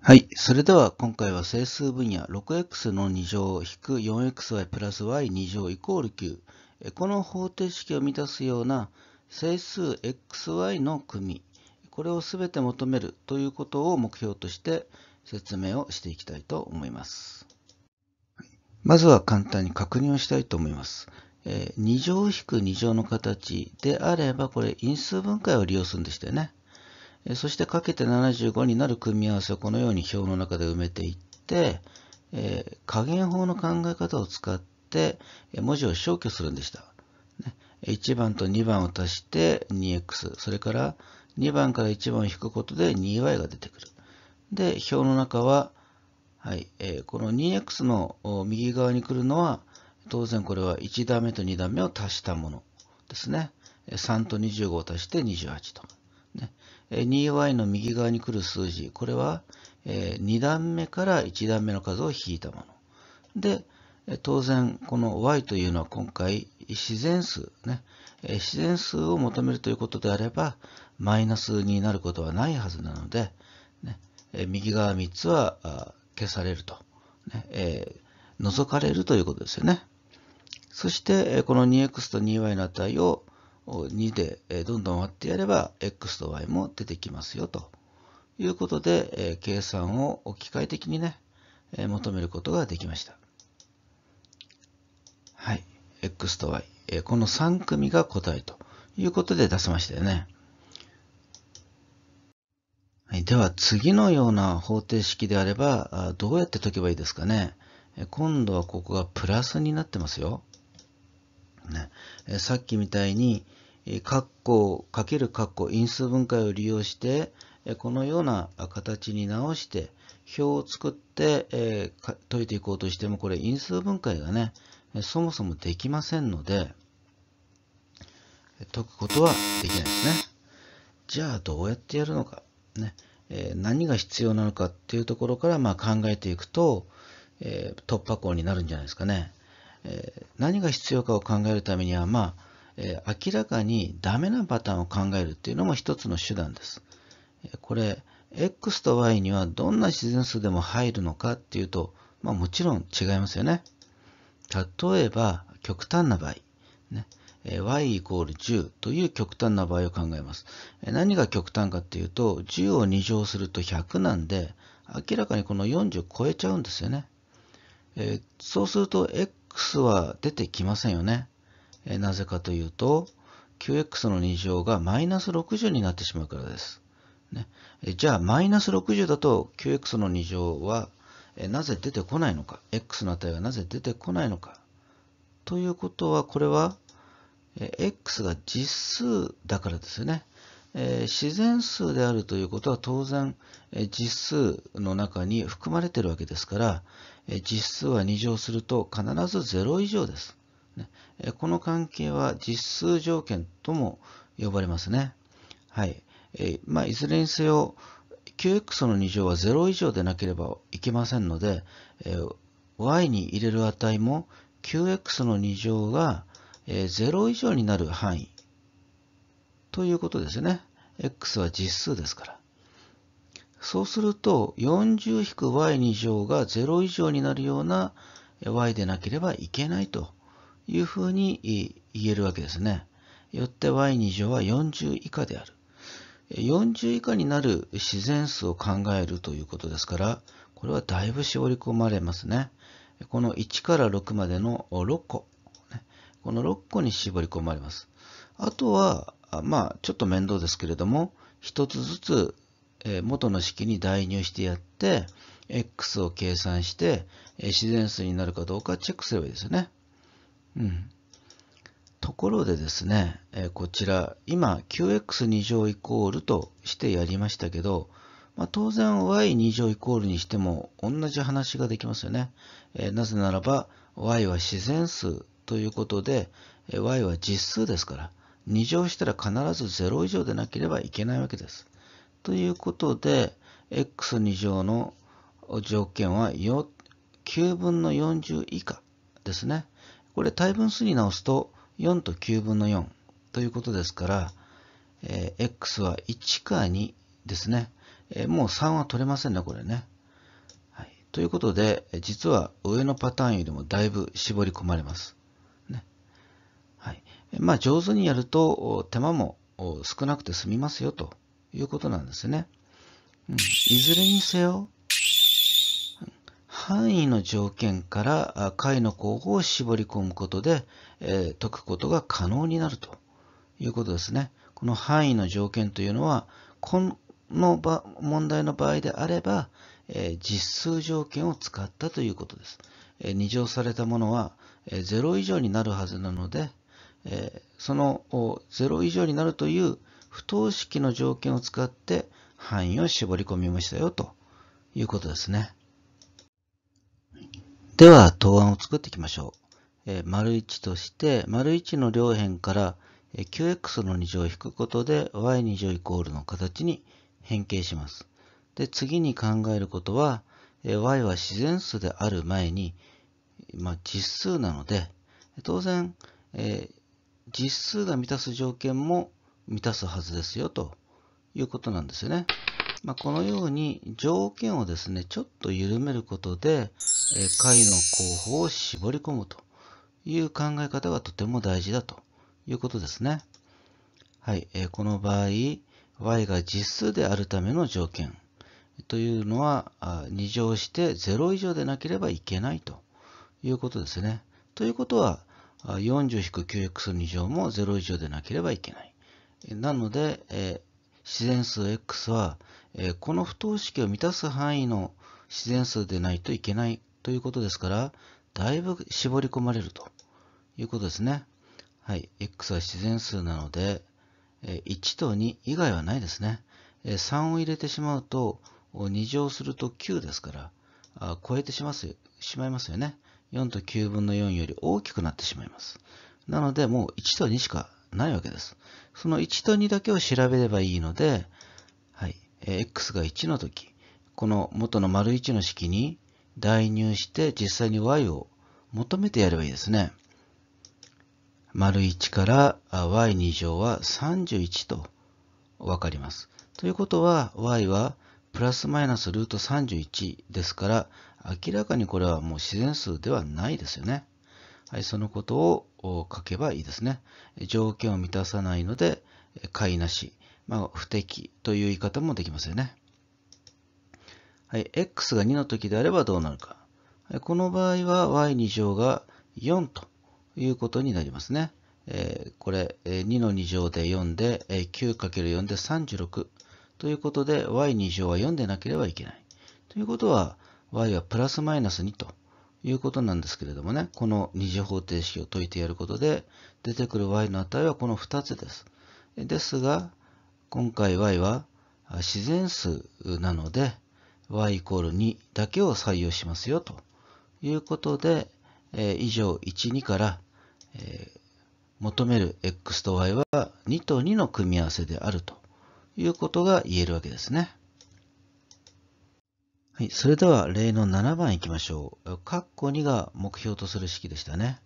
はい。それでは今回は整数分野 6x の2乗引く 4xy プラス y2 乗イコール9。この方程式を満たすような整数 xy の組。これを全て求めるということを目標として説明をしていきたいと思います。まずは簡単に確認をしたいと思います。2乗引く2乗の形であれば、これ因数分解を利用するんでしたよね。そしてかけて75になる組み合わせをこのように表の中で埋めていって、え加減法の考え方を使って文字を消去するんでした。1番と2番を足して 2x、それから2番から1番を引くことで 2y が出てくる。で、表の中は、はいえこの 2x の右側に来るのは、当然これは1段目と2段目を足したものですね。3と25を足して28と。2y の右側に来る数字、これは2段目から1段目の数を引いたもの。で、当然、この y というのは今回自然数ね。自然数を求めるということであれば、マイナスになることはないはずなので、ね、右側3つは消されると、ねえー、除かれるということですよね。そして、この 2x と 2y の値を2でどんどん割ってやれば x と y も出てきますよということで計算を機械的にね求めることができました。はい。x と y。この3組が答えということで出せましたよね。はい、では次のような方程式であればどうやって解けばいいですかね。今度はここがプラスになってますよ。ね、さっきみたいに括弧かける括弧因数分解を利用して、このような形に直して、表を作って、え解いていこうとしても、これ因数分解がね、そもそもできませんので、解くことはできないですね。じゃあ、どうやってやるのか。ねえ何が必要なのかっていうところからまあ考えていくと、え突破口になるんじゃないですかね。え何が必要かを考えるためには、まあ、え明らかにダメなパターンを考えるっていうのも一つの手段です。これ、x と y にはどんな自然数でも入るのかっていうと、まあもちろん違いますよね。例えば、極端な場合、ね、y イコール10という極端な場合を考えます。何が極端かっていうと、10を2乗すると100なんで、明らかにこの40超えちゃうんですよね。えそうすると x は出てきませんよね。えなぜかというと、9x の2乗がマイナス60になってしまうからです。ね、じゃあ、マイナス60だと 9x の2乗はなぜ出てこないのか、x の値がなぜ出てこないのか。ということは、これは、x が実数だからですよね。え自然数であるということは当然、え実数の中に含まれているわけですから、え実数は2乗すると必ず0以上です。この関係は実数条件とも呼ばれますね。はい。えまあ、いずれにせよ、9x の2乗は0以上でなければいけませんので、え y に入れる値も 9x の2乗が、え0以上になる範囲ということですね。x は実数ですから。そうすると 40-y2 乗が0以上になるような y でなければいけないというふうに言えるわけですね。よって y2 乗は40以下である。40以下になる自然数を考えるということですから、これはだいぶ絞り込まれますね。この1から6までの6個。この6個に絞り込まれます。あとは、まあ、ちょっと面倒ですけれども、1つずつ元の式に代入してやって、x を計算して自然数になるかどうかチェックすればいいですよね。うん、ところでですね、えこちら今 9x2 乗イコールとしてやりましたけど、まあ、当然 y2 乗イコールにしても同じ話ができますよね、えなぜならば y は自然数ということで、え y は実数ですから2乗したら必ず0以上でなければいけないわけです。ということで x2 乗の条件は9分の40以下ですね。これ対分数に直すと4と9分の4ということですから、えー、x は1か2ですね、えー、もう3は取れませんね、これね。はい、ということで、実は上のパターンよりもだいぶ絞り込まれます。ねはいまあ、上手にやると手間も少なくて済みますよということなんですね。うん、いずれにせよ、範囲の条件から解の候補を絞り込むことで、え解くことが可能になるということですね。この範囲の条件というのは、この問題の場合であれば、え実数条件を使ったということです。え2乗されたものは、え0以上になるはずなので、えその0以上になるという不等式の条件を使って範囲を絞り込みましたよということですね。では、答案を作っていきましょう。えー、丸1として、丸1の両辺から、えー、9x の2乗を引くことで、y2 乗イコールの形に変形します。で、次に考えることは、えー、y は自然数である前に、まあ、実数なので、当然、えー、実数が満たす条件も満たすはずですよということなんですよね。まあ、このように条件をですね、ちょっと緩めることで、えー、会の候補を絞り込むという考え方がとても大事だということですね。はい、えー、この場合、y が実数であるための条件というのは、2乗して0以上でなければいけないということですね。ということは、40-9x2 乗も0以上でなければいけない。なので、え自然数 x は、えこの不等式を満たす範囲の自然数でないといけないということですから、だいぶ絞り込まれるということですね。はい、x は自然数なので、1と2以外はないですね。3を入れてしまうと、2乗すると9ですから、あ超えてしましまいますよね。4と9分の4より大きくなってしまいます。なので、もう1と2しかないわけです。その1と2だけを調べればいいので、はい、x が1の時、この元の丸1の式に代入して実際に y を求めてやればいいですね。丸1から y2 乗は31とわかります。ということは y はプラスマイナスルート31ですから明らかにこれはもう自然数ではないですよね。はい、そのことを書けばいいですね。条件を満たさないので、いなし。まあ、不適という言い方もできますよね。はい、x が2の時であればどうなるか。この場合は y2 乗が4ということになりますね。えー、これ、2の2乗で4で、9×4 で36ということで、y2 乗は4でなければいけない。ということは、y はプラスマイナス2ということなんですけれどもね、この二次方程式を解いてやることで、出てくる y の値はこの2つです。ですが、今回 y は自然数なので、y イコール2だけを採用しますよということで、え以上12から、え求める x と y は2と2の組み合わせであるということが言えるわけですね。はい、それでは例の7番いきましょう。カッコ2が目標とする式でしたね。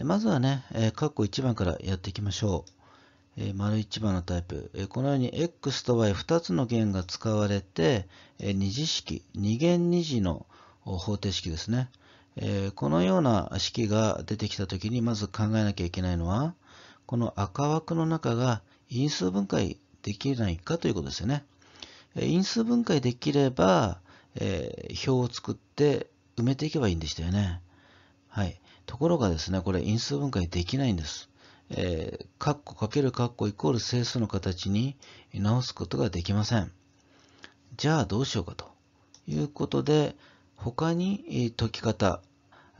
まずはね、カッコ1番からやっていきましょう。え丸1番のタイプ、えこのように x と y2 つの弦が使われて、え二次式、二弦二次の方程式ですね。えこのような式が出てきたときに、まず考えなきゃいけないのは、この赤枠の中が因数分解できないかということですよね。因数分解できれば、えー、表を作って埋めていけばいいんでしたよね。はい。ところがですね、これ因数分解できないんです。えー、カッコかけるカッコイコール整数の形に直すことができません。じゃあどうしようかということで、他に解き方、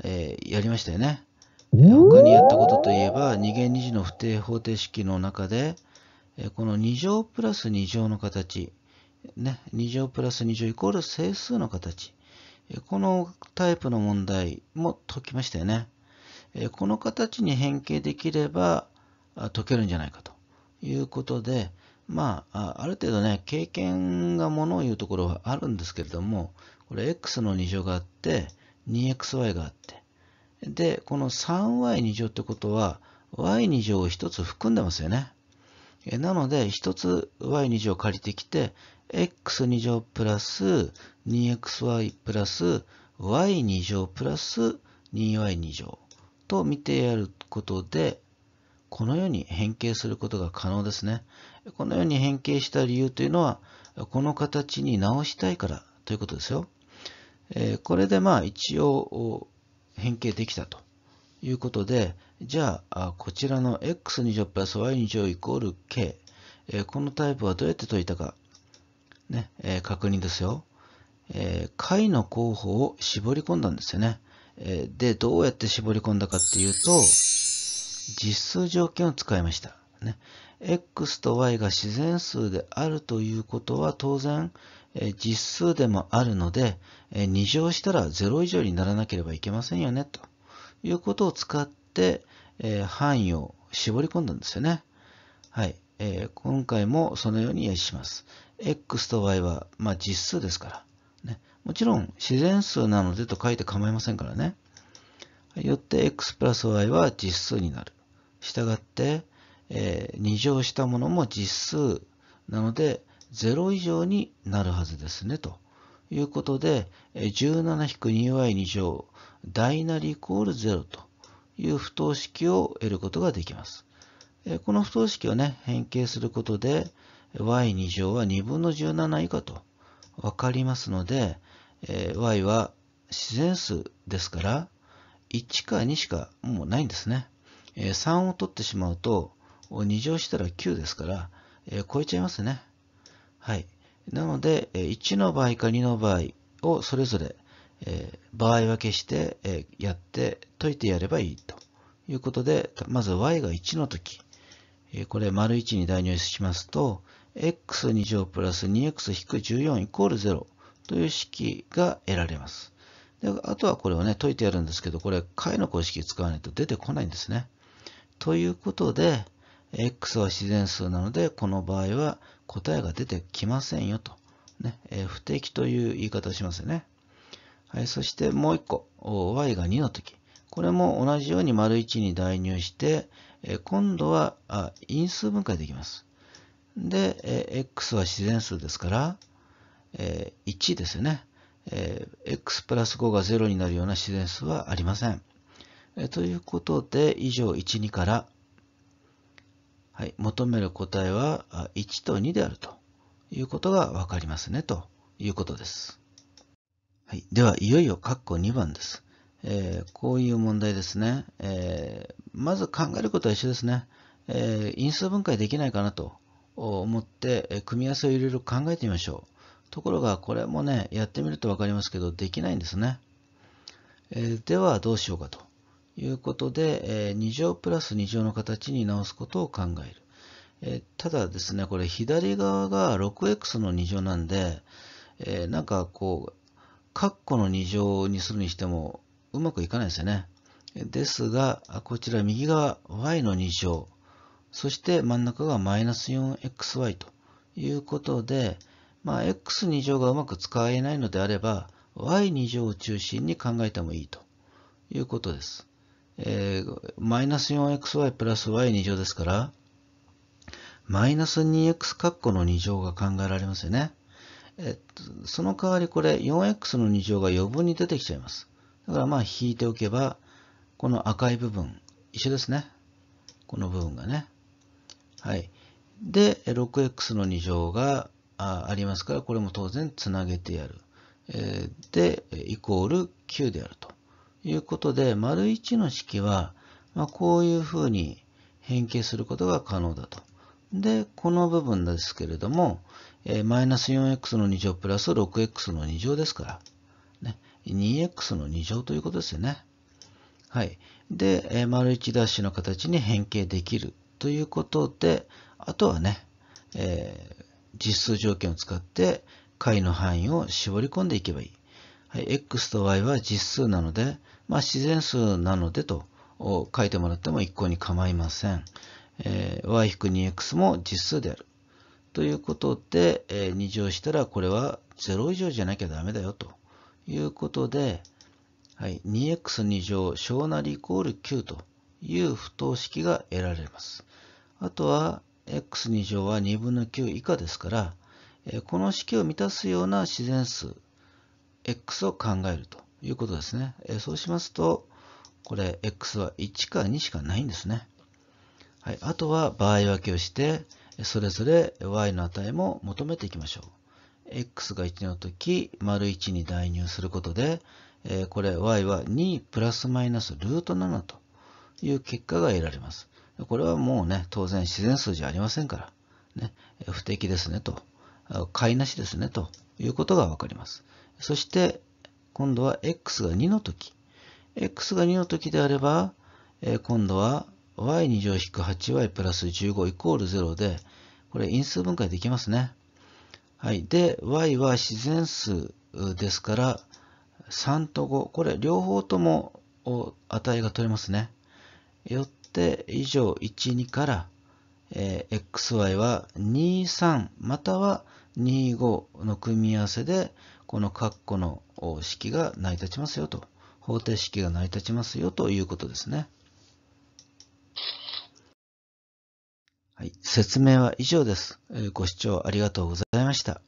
えー、やりましたよね。他にやったことといえば、二元二次の不定方程式の中で、この2乗プラス2乗の形、ね、2乗プラス2乗イコール整数の形。このタイプの問題も解きましたよね。この形に変形できれば解けるんじゃないかということで、まあ、ある程度ね、経験がものを言うところはあるんですけれども、これ x の2乗があって、2xy があって、で、この 3y2 乗ってことは、y2 乗を1つ含んでますよね。なので、1つ y2 乗を借りてきて、x2 乗プラス 2xy プラス y2 乗プラス 2y2 乗と見てやることで、このように変形することが可能ですね。このように変形した理由というのは、この形に直したいからということですよ。えこれでまあ一応変形できたということで、じゃあ、こちらの x2 乗プラス y2 乗イコール k、このタイプはどうやって解いたかね、えー、確認ですよ。えー、下位の候補を絞り込んだんですよね。えー、で、どうやって絞り込んだかっていうと、実数条件を使いました。ね。x と y が自然数であるということは当然、え実数でもあるので、え2乗したら0以上にならなければいけませんよね、ということを使って、え範囲を絞り込んだんですよね。はい。えー、今回もそのようにします。x と y は、まあ、実数ですから、ね。もちろん自然数なのでと書いて構いませんからね。よって x プラス y は実数になる。したがって、えー、2乗したものも実数なので0以上になるはずですねということで 17-2y2 乗大なりイコール0という不等式を得ることができます。この不等式をね、変形することで、y2 乗は2分の17以下と分かりますので、y は自然数ですから、1か2しかもうないんですね。3を取ってしまうと、2乗したら9ですから、超えちゃいますね。はい。なので、1の場合か2の場合をそれぞれ、場合分けして、やって、解いてやればいいということで、まず y が1の時、これ、丸1に代入しますと、x2 乗プラス 2x-14 イコール0という式が得られます。であとはこれをね、解いてやるんですけど、これ、解の公式使わないと出てこないんですね。ということで、x は自然数なので、この場合は答えが出てきませんよと。ね、え不適という言い方をしますよね。はい、そしてもう一個、y が2の時。これも同じように丸1に代入して、え今度はあ因数分解できます。で、え x は自然数ですから、え1ですね。え x プラス5が0になるような自然数はありません。えということで、以上1、2から、はい、求める答えは1と2であるということがわかりますねということです。はい、では、いよいよ括弧2番です。えー、こういう問題ですね、えー、まず考えることは一緒ですね、えー、因数分解できないかなと思って、え組み合わせをいろいろ考えてみましょうところがこれもねやってみると分かりますけどできないんですね、えではどうしようかということで、え2乗プラス2乗の形に直すことを考える、えただですねこれ左側が 6x の2乗なんで、えなんかこう括弧の2乗にするにしてもうまくいかないですよね。ですが、こちら右側 y の2乗、そして真ん中がマイナス 4xy ということで、まあ、x2 乗がうまく使えないのであれば、y2 乗を中心に考えてもいいということです。えマイナス 4xy プラス y2 乗ですから、マイナス 2x 括弧の2乗が考えられますよね。えっと、その代わりこれ 4x の2乗が余分に出てきちゃいます。だからまあ引いておけば、この赤い部分、一緒ですね。この部分がね。はい。で、6x の2乗がありますから、これも当然つなげてやる。えで、イコール9であるということで、丸1の式は、まあ、こういうふうに変形することが可能だと。で、この部分ですけれども、マイナス 4x の2乗プラス 6x の2乗ですから、ね、2x の2乗ということですよね。はい。で、え丸1ダッシュの形に変形できるということで、あとはね、えー、実数条件を使って解の範囲を絞り込んでいけばいい。はい、x と y は実数なので、まあ、自然数なのでと書いてもらっても一向に構いません。えー、y-2x も実数である。ということで、えー、2乗したらこれは0以上じゃなきゃダメだよと。いうことで、はい、2x2 乗小なりイコール9という不等式が得られます。あとは x2 乗は2分の9以下ですから、この式を満たすような自然数 x を考えるということですね。そうしますと、これ x は1か2しかないんですね。はい、あとは場合分けをして、それぞれ y の値も求めていきましょう。x が1の時、丸1に代入することで、えこれ y は2プラスマイナスルート7という結果が得られます。これはもうね、当然自然数じゃありませんから、ね、不適ですねと、買いなしですねということがわかります。そして、今度は x が2の時。x が2の時であれば、え今度は y2 乗引く -8y プラス15イコール0で、これ因数分解できますね。はい。で、y は自然数ですから、3と5。これ、両方とも値が取れますね。よって、以上1、2から、えー、xy は2、3または2、5の組み合わせで、この括弧の式が成り立ちますよと、方程式が成り立ちますよということですね。はい、説明は以上です。ご視聴ありがとうございました。